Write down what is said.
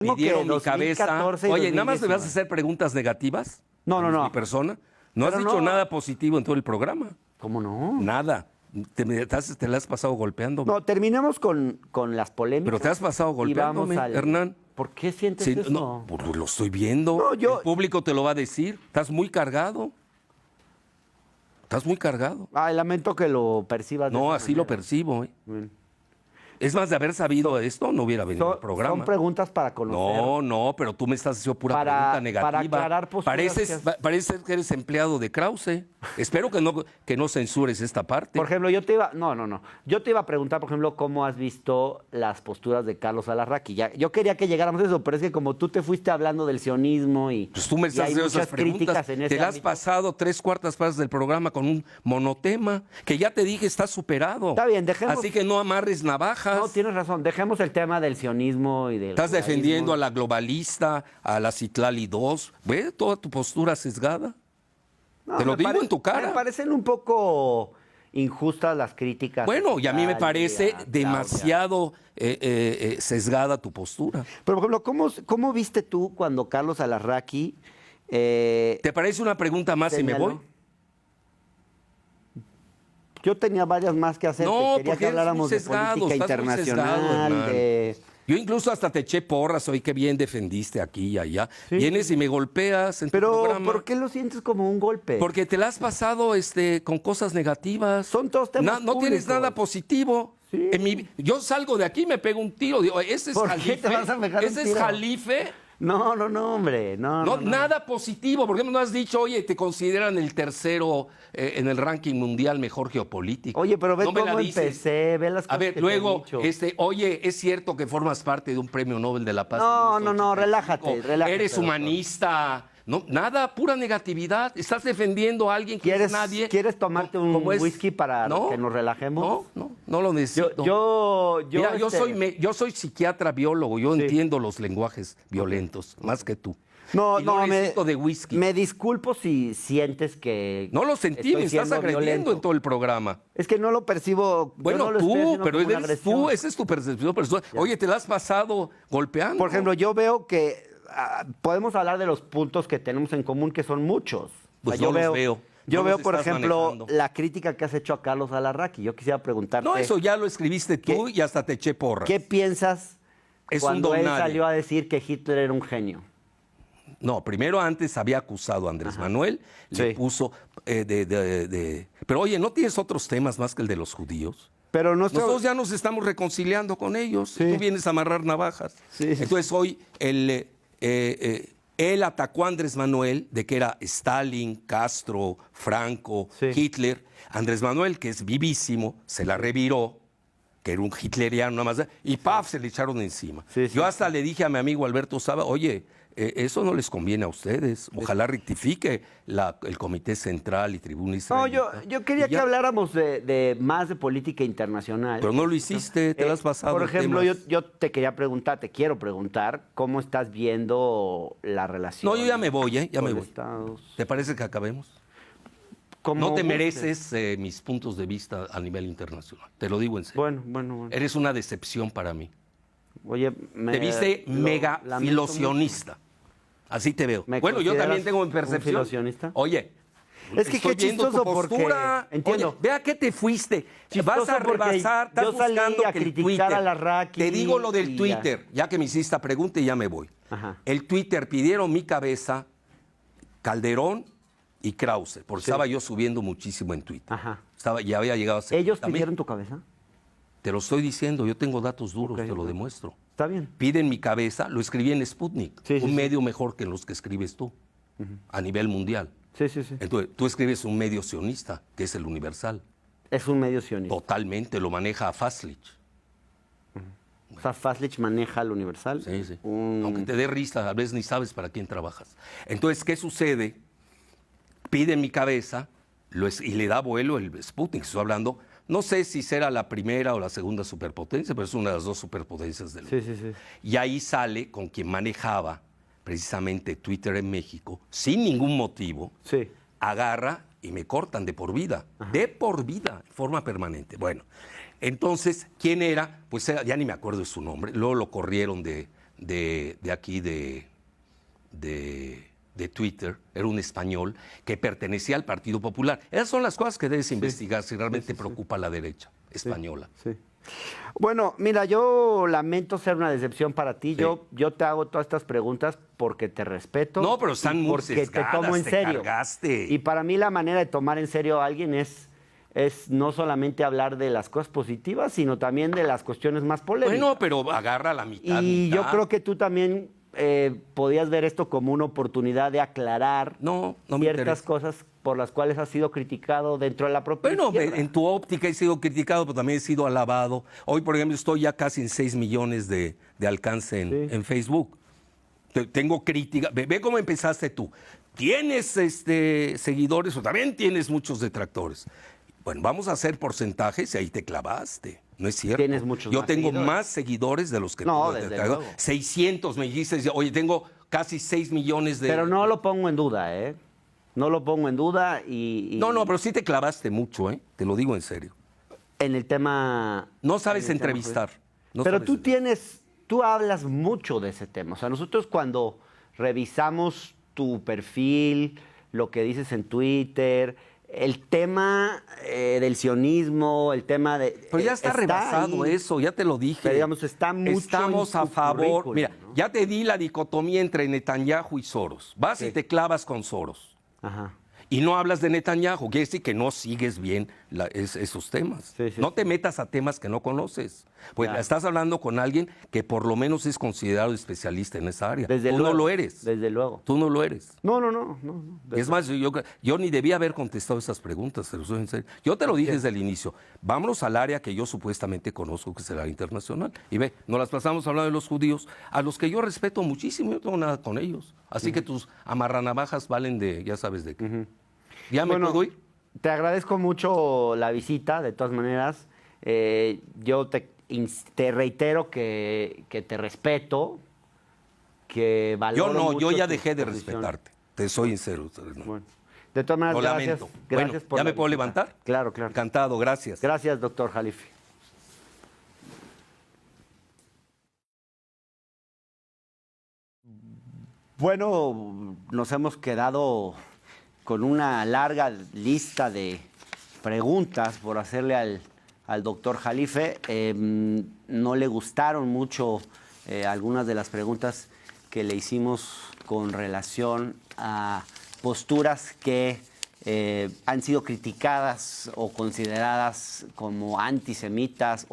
me mi cabeza. Oye, nada más me vas a hacer preguntas negativas. No, no, pues, no. Mi persona. No has dicho nada positivo en todo el programa. ¿Cómo no? Nada. Te, la has pasado golpeando. No, terminemos con, las polémicas. Pero te has pasado golpeándome, Hernán. ¿Por qué sientes sí, eso? No, pues, lo estoy viendo. yo... El público te lo va a decir. Estás muy cargado. Estás muy cargado. Ah, lamento que lo percibas. No, así lo percibo. ¿eh? Es más, de haber sabido esto, no hubiera venido programa. Son preguntas para conocer. No, no, pero tú me estás haciendo pura pregunta negativa. Para aclarar pareces, que que eres empleado de Krause. Espero que no, que no censures esta parte. Por ejemplo, yo te iba... No, no, no. Yo te iba a preguntar, por ejemplo, cómo has visto las posturas de Carlos Alarraqui. Ya, yo quería que llegáramos a eso, pero es que como tú te fuiste hablando del sionismo y... Pues tú me estás haciendo esas preguntas. te has pasado tres cuartas partes del programa con un monotema que ya te dije está superado. Está bien, dejemos... Así que no amarres navaja no, tienes razón. Dejemos el tema del sionismo y del. Estás defendiendo a la globalista, a la Citlali 2. ¿Ve toda tu postura sesgada? Te lo digo en tu cara. Me parecen un poco injustas las críticas. Bueno, y a mí me parece demasiado eh, eh, eh, sesgada tu postura. Pero, por ejemplo, ¿cómo, viste tú cuando Carlos Alarraqui... ¿Te parece una pregunta más y me voy? Yo tenía varias más que hacer. No, quería que habláramos de política internacional. Yo incluso hasta te eché porras hoy, qué bien defendiste aquí y allá. Vienes y me golpeas Pero, ¿por qué lo sientes como un golpe? Porque te la has pasado este, con cosas negativas. Son todos temas No, no tienes nada positivo. En yo salgo de aquí, me pego un tiro. ese ¿Por te a ese es jalife no, no, no, hombre, no, Nada positivo, porque no has dicho, oye, te consideran el tercero eh, en el ranking mundial mejor geopolítico. Oye, pero ve cómo ve las cosas A ver, luego, este, oye, es cierto que formas parte de un premio Nobel de la Paz. No, no, no, relájate, relájate. Eres humanista. No, nada, pura negatividad. Estás defendiendo a alguien que es nadie. ¿Quieres tomarte un whisky para que nos relajemos? No, no, no lo necesito. Yo, yo, este soy, yo soy psiquiatra biólogo, yo entiendo los lenguajes violentos, más que tú. No, no, me, de whisky. Me disculpo si sientes que. No lo sentí, me estás agrediendo en todo el programa. Es que no lo percibo. Bueno, tú, pero eres tú, esa es tu percepción personal. Oye, te la has pasado golpeando. Por ejemplo, yo veo que Ah, podemos hablar de los puntos que tenemos en común, que son muchos. Pues yo veo, Yo veo, por ejemplo, la crítica que has hecho a Carlos Alarraqui. Yo quisiera preguntarte. No, eso ya lo escribiste tú y hasta te eché porras. ¿Qué piensas cuando él salió a decir que Hitler era un genio? No, primero antes había acusado a Andrés Manuel, le puso eh, de, Pero oye, ¿no tienes otros temas más que el de los judíos? Pero Nosotros ya nos estamos reconciliando con ellos. Tú vienes a amarrar navajas. Entonces hoy el eh, eh, eh, él atacó a Andrés Manuel de que era Stalin, Castro, Franco, Hitler. Andrés Manuel, que es vivísimo, se la reviró era un hitleriano nada más, ¿eh? y ¡paf! se le echaron encima. Yo hasta le dije a mi amigo Alberto Saba, oye, eh, eso no les conviene a ustedes. Ojalá rectifique la, el Comité Central y Tribuna No, yo, yo quería que habláramos de, más de política internacional. Pero no lo hiciste, te las lo has eh, pasado. Por ejemplo, yo, te quería preguntar, te quiero preguntar, ¿cómo estás viendo la relación? No, yo ya me voy, ¿eh? Ya me voy. ¿Te parece que acabemos? no te mereces eh, mis puntos de vista a nivel internacional. Te lo digo en serio. Bueno, bueno, bueno. Eres una decepción para mí. Oye, me, te viste mega filosionista. Así te veo. bueno, yo también tengo mi percepción. Un filosionista? Oye, es que qué chistoso porque entiendo. Oye, vea que te fuiste. si Vas a rebasar, estás buscando a A la Raki, te digo lo del Twitter, ya. que me hiciste la pregunta y ya me voy. Ajá. El Twitter pidieron mi cabeza, Calderón y Krause, porque estaba yo subiendo muchísimo en Twitter. Ajá. Estaba, ya había llegado a ser. ¿Ellos pidieron tu cabeza? Te lo estoy diciendo, yo tengo datos duros, te lo demuestro. Está bien. Piden mi cabeza, lo escribí en Sputnik, un medio mejor que los que escribes tú, a nivel mundial. Sí, sí, sí. Entonces, tú escribes un medio sionista, que es el Universal. Es un medio sionista. Totalmente, lo maneja a Faslich. O sea, Faslich maneja el Universal. Sí, sí. Aunque te dé risa, a veces ni sabes para quién trabajas. Entonces, ¿qué sucede? pide mi cabeza y le da vuelo el Sputnik. Estoy hablando, no sé si será la primera o la segunda superpotencia, pero es una de las dos superpotencias del mundo. Y ahí sale con quien manejaba precisamente Twitter en México, sin ningún motivo, agarra y me cortan de por vida, de por vida, de forma permanente. Bueno, entonces, ¿quién era? Pues ya ni me acuerdo de su nombre, luego lo corrieron de, de, aquí, de de Twitter, era un español, que pertenecía al Partido Popular. Esas son las cosas que debes investigar si realmente preocupa la derecha española. Bueno, mira, yo lamento ser una decepción para ti. Yo, yo te hago todas estas preguntas porque te respeto. No, pero están muy porque te tomo en serio. Y para mí la manera de tomar en serio a alguien es es no solamente hablar de las cosas positivas, sino también de las cuestiones más polémicas. Bueno, pero agarra la mitad. Y yo creo que tú también eh, podías ver esto como una oportunidad de aclarar ciertas cosas por las cuales has sido criticado dentro de la propia. Bueno, en tu óptica he sido criticado, pero también he sido alabado. Hoy, por ejemplo, estoy ya casi en 6 millones de, alcance en, Facebook. Tengo crítica. Ve, cómo empezaste tú. Tienes este, seguidores o también tienes muchos detractores. Bueno, vamos a hacer porcentajes y ahí te clavaste. No es cierto. Tienes muchos Yo tengo más seguidores de los que no, luego. 600 me dijiste, oye, tengo casi 6 millones de... Pero no lo pongo en duda, ¿eh? No lo pongo en duda y, No, no, pero sí te clavaste mucho, ¿eh? Te lo digo en serio. En el tema... No sabes pues. entrevistar. pero tú tienes, tú hablas mucho de ese tema. O sea, nosotros cuando revisamos tu perfil, lo que dices en Twitter, el tema eh, del sionismo, el tema de... Pero ya eh, está, rebasado eso, ya te lo dije. digamos, está mucho Estamos a favor. Mira, ya te di la dicotomía entre Netanyahu y Soros. Vas y te clavas con Soros. Ajá. Y no hablas de Netanyahu, quiere decir que no sigues bien es, esos temas. no te metas a temas que no conoces. Pues estás hablando con alguien que por lo menos es considerado especialista en esa área. Desde Tú no lo eres. Desde luego. Tú no lo eres. No, no, no. es más, yo, yo ni debía haber contestado esas preguntas, Yo te lo dije desde el inicio. Vámonos al área que yo supuestamente conozco, que es el área internacional. Y ve, nos las pasamos hablando de los judíos, a los que yo respeto muchísimo, yo no tengo nada con ellos. Así que tus amarranavajas valen de, ya sabes de qué. ¿Ya me puedo ir? te agradezco mucho la visita, de todas maneras. Eh, yo te, reitero que, te respeto, que valoro. Yo no, yo ya dejé de respetarte. Te soy sincero. De todas maneras, gracias, lamento. por ¿Ya me puedo levantar? Claro, claro. Encantado, gracias. Gracias, doctor Jalife. Bueno, nos hemos quedado con una larga lista de preguntas por hacerle al, al doctor Jalife. Em, no le gustaron mucho eh, algunas de las preguntas que le hicimos con relación a posturas que eh, han sido criticadas o consideradas como antisemitas.